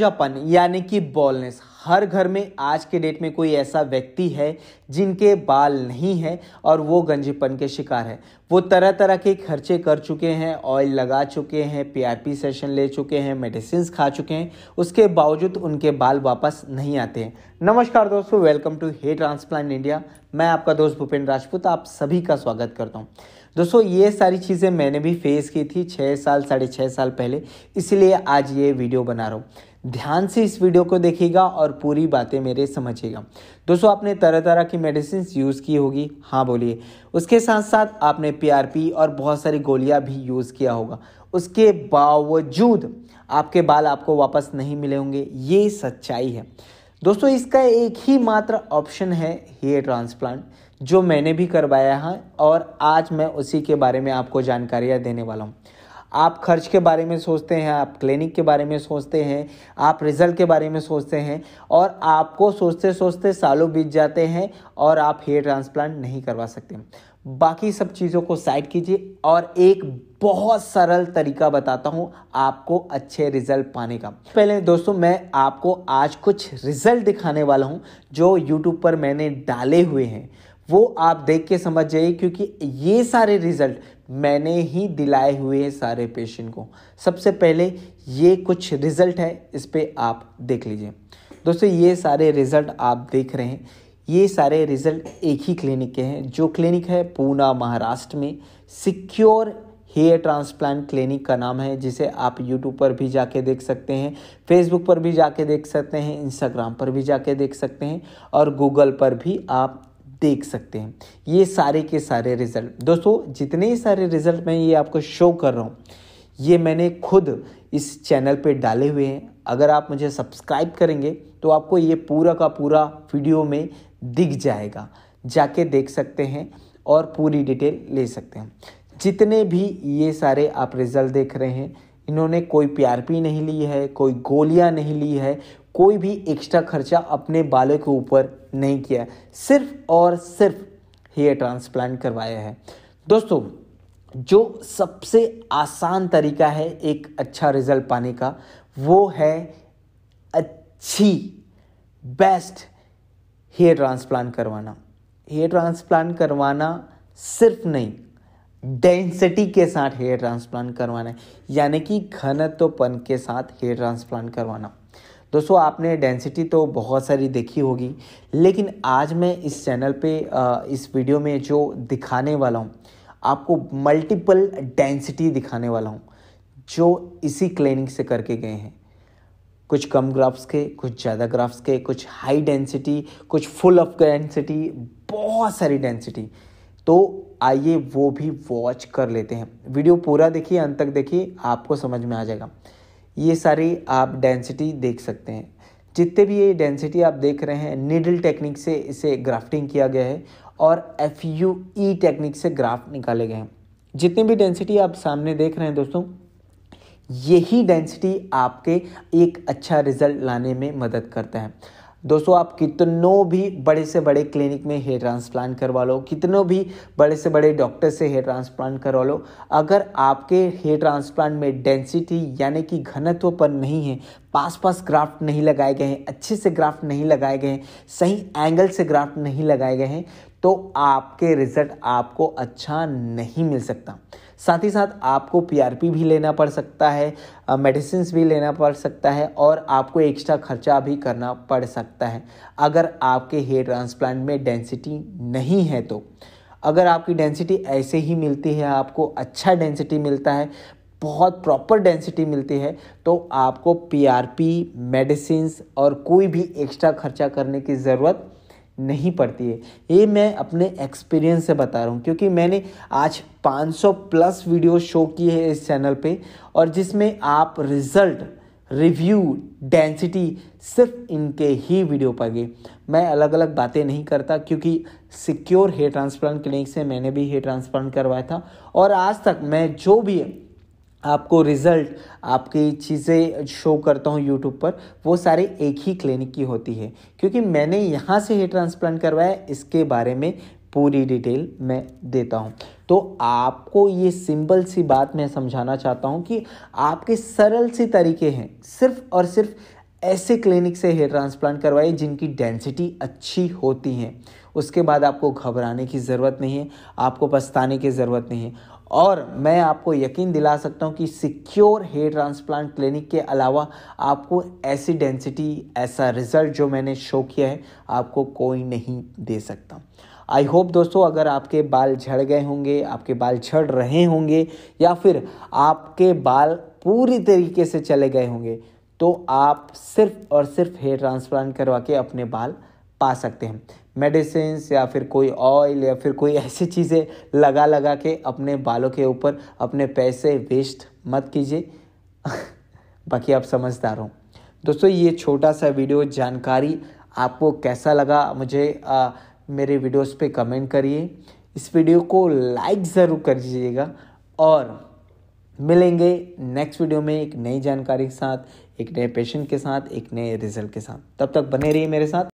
जपन यानी कि बॉलनेस हर घर में आज के डेट में कोई ऐसा व्यक्ति है जिनके बाल नहीं है और वो गंजेपन के शिकार है वो तरह तरह के खर्चे कर चुके हैं ऑयल लगा चुके हैं पीआरपी सेशन ले चुके हैं मेडिसिन खा चुके हैं उसके बावजूद उनके बाल वापस नहीं आते हैं नमस्कार दोस्तों welcome to hair transplant India मैं आपका दोस्त भूपेन्द्र राजपूत आप सभी का स्वागत करता हूँ दोस्तों ये सारी चीज़ें मैंने भी फेस की थी छः साल साढ़े छः साल पहले इसलिए आज ये वीडियो बना रहा हूँ ध्यान से इस वीडियो को देखिएगा और पूरी बातें मेरे समझिएगा दोस्तों आपने तरह तरह की मेडिसिन यूज़ की होगी हाँ बोलिए उसके साथ साथ आपने पीआरपी और बहुत सारी गोलियां भी यूज़ किया होगा उसके बावजूद आपके बाल आपको वापस नहीं मिले होंगे ये सच्चाई है दोस्तों इसका एक ही मात्र ऑप्शन है हेयर ट्रांसप्लांट जो मैंने भी करवाया है और आज मैं उसी के बारे में आपको जानकारियाँ देने वाला हूँ आप खर्च के बारे में सोचते हैं आप क्लिनिक के बारे में सोचते हैं आप रिज़ल्ट के बारे में सोचते हैं और आपको सोचते सोचते सालों बीत जाते हैं और आप हेयर ट्रांसप्लांट नहीं करवा सकते बाकी सब चीज़ों को साइड कीजिए और एक बहुत सरल तरीका बताता हूँ आपको अच्छे रिजल्ट पाने का पहले दोस्तों मैं आपको आज कुछ रिजल्ट दिखाने वाला हूँ जो यूट्यूब पर मैंने डाले हुए हैं वो आप देख के समझ जाइए क्योंकि ये सारे रिजल्ट मैंने ही दिलाए हुए हैं सारे पेशेंट को सबसे पहले ये कुछ रिजल्ट है इस पर आप देख लीजिए दोस्तों ये सारे रिजल्ट आप देख रहे हैं ये सारे रिजल्ट एक ही क्लिनिक के हैं जो क्लिनिक है पूना महाराष्ट्र में सिक्योर हेयर ट्रांसप्लांट क्लिनिक का नाम है जिसे आप यूट्यूब पर भी जाके देख सकते हैं फेसबुक पर भी जाके देख सकते हैं इंस्टाग्राम पर भी जाके देख सकते हैं और गूगल पर भी आप देख सकते हैं ये सारे के सारे रिज़ल्ट दोस्तों जितने ही सारे रिज़ल्ट मैं ये आपको शो कर रहा हूँ ये मैंने खुद इस चैनल पे डाले हुए हैं अगर आप मुझे सब्सक्राइब करेंगे तो आपको ये पूरा का पूरा वीडियो में दिख जाएगा जाके देख सकते हैं और पूरी डिटेल ले सकते हैं जितने भी ये सारे आप रिज़ल्ट देख रहे हैं इन्होंने कोई पी नहीं ली है कोई गोलियां नहीं ली है कोई भी एक्स्ट्रा खर्चा अपने बालों के ऊपर नहीं किया सिर्फ और सिर्फ हेयर ट्रांसप्लांट करवाया है दोस्तों जो सबसे आसान तरीका है एक अच्छा रिजल्ट पाने का वो है अच्छी बेस्ट हेयर ट्रांसप्लांट करवाना हेयर ट्रांसप्लांट करवाना सिर्फ नहीं डेंसिटी के साथ हेयर ट्रांसप्लांट करवाना है यानी कि घनत्वपन के साथ हेयर ट्रांसप्लांट करवाना दोस्तों आपने डेंसिटी तो बहुत सारी देखी होगी लेकिन आज मैं इस चैनल पे इस वीडियो में जो दिखाने वाला हूँ आपको मल्टीपल डेंसिटी दिखाने वाला हूँ जो इसी क्लिनिक से करके गए हैं कुछ कम ग्राफ्स के कुछ ज़्यादा ग्राफ्स के कुछ हाई डेंसिटी कुछ फुल ऑफ डेंसिटी बहुत सारी डेंसिटी तो आइए वो भी वॉच कर लेते हैं वीडियो पूरा देखिए अंत तक देखिए आपको समझ में आ जाएगा ये सारी आप डेंसिटी देख सकते हैं जितने भी ये डेंसिटी आप देख रहे हैं निडल टेक्निक से इसे ग्राफ्टिंग किया गया है और एफ यू ई टेक्निक से ग्राफ निकाले गए हैं जितनी भी डेंसिटी आप सामने देख रहे हैं दोस्तों यही डेंसिटी आपके एक अच्छा रिजल्ट लाने में मदद करता है दोस्तों आप कितनों भी बड़े से बड़े क्लिनिक में हेयर ट्रांसप्लांट करवा लो कितनों भी बड़े से बड़े डॉक्टर से हेयर ट्रांसप्लांट करवा लो अगर आपके हेयर ट्रांसप्लांट में डेंसिटी यानी कि घनत्व पर नहीं है पास पास ग्राफ्ट नहीं लगाए गए हैं अच्छे से ग्राफ्ट नहीं लगाए गए हैं सही एंगल से ग्राफ्ट नहीं लगाए गए हैं तो आपके रिजल्ट आपको अच्छा नहीं मिल सकता साथ ही साथ आपको पीआरपी भी लेना पड़ सकता है मेडिसिन भी लेना पड़ सकता है और आपको एक्स्ट्रा खर्चा भी करना पड़ सकता है अगर आपके हेयर ट्रांसप्लांट में डेंसिटी नहीं है तो अगर आपकी डेंसिटी ऐसे ही मिलती है आपको अच्छा डेंसिटी मिलता है बहुत प्रॉपर डेंसिटी मिलती है तो आपको पीआरपी मेडिसिन और कोई भी एक्स्ट्रा खर्चा करने की ज़रूरत नहीं पड़ती है ये मैं अपने एक्सपीरियंस से बता रहा हूँ क्योंकि मैंने आज 500 प्लस वीडियो शो किए हैं इस चैनल पे और जिसमें आप रिजल्ट रिव्यू डेंसिटी सिर्फ इनके ही वीडियो पर गए मैं अलग अलग बातें नहीं करता क्योंकि सिक्योर हेयर ट्रांसप्लांट क्लिनिक से मैंने भी हेयर ट्रांसप्लांट करवाया था और आज तक मैं जो भी आपको रिज़ल्ट आपकी चीज़ें शो करता हूँ यूट्यूब पर वो सारे एक ही क्लिनिक की होती है क्योंकि मैंने यहाँ से ही ट्रांसप्लांट करवाया इसके बारे में पूरी डिटेल मैं देता हूँ तो आपको ये सिंपल सी बात मैं समझाना चाहता हूँ कि आपके सरल से तरीके हैं सिर्फ और सिर्फ ऐसे क्लिनिक से हेयर ट्रांसप्लांट करवाइए जिनकी डेंसिटी अच्छी होती है उसके बाद आपको घबराने की ज़रूरत नहीं है आपको पछताने की ज़रूरत नहीं है और मैं आपको यकीन दिला सकता हूँ कि सिक्योर हेयर ट्रांसप्लांट क्लिनिक के अलावा आपको ऐसी डेंसिटी ऐसा रिजल्ट जो मैंने शो किया है आपको कोई नहीं दे सकता आई होप दोस्तों अगर आपके बाल झड़ गए होंगे आपके बाल झड़ रहे होंगे या फिर आपके बाल पूरी तरीके से चले गए होंगे तो आप सिर्फ और सिर्फ हेयर ट्रांसप्लांट करवा के अपने बाल पा सकते हैं मेडिसिन या फिर कोई ऑयल या फिर कोई ऐसी चीज़ें लगा लगा के अपने बालों के ऊपर अपने पैसे वेस्ट मत कीजिए बाकी आप समझदार हो दोस्तों ये छोटा सा वीडियो जानकारी आपको कैसा लगा मुझे आ, मेरे वीडियोस पे कमेंट करिए इस वीडियो को लाइक ज़रूर कर दीजिएगा और मिलेंगे नेक्स्ट वीडियो में एक नई जानकारी के साथ एक नए पेशेंट के साथ एक नए रिजल्ट के साथ तब तक बने रहिए मेरे साथ